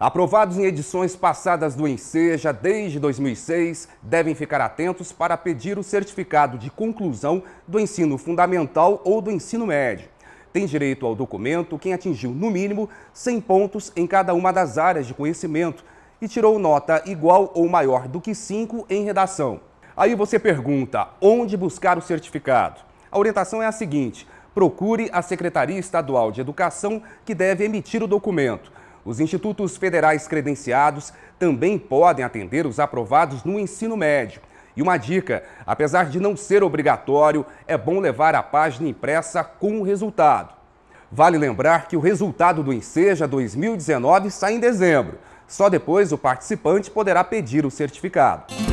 Aprovados em edições passadas do Enseja desde 2006, devem ficar atentos para pedir o certificado de conclusão do ensino fundamental ou do ensino médio. Tem direito ao documento quem atingiu, no mínimo, 100 pontos em cada uma das áreas de conhecimento e tirou nota igual ou maior do que 5 em redação. Aí você pergunta: onde buscar o certificado? A orientação é a seguinte: procure a Secretaria Estadual de Educação, que deve emitir o documento. Os institutos federais credenciados também podem atender os aprovados no ensino médio. E uma dica: apesar de não ser obrigatório, é bom levar a página impressa com o resultado. Vale lembrar que o resultado do Enseja 2019 sai em dezembro. Só depois o participante poderá pedir o certificado.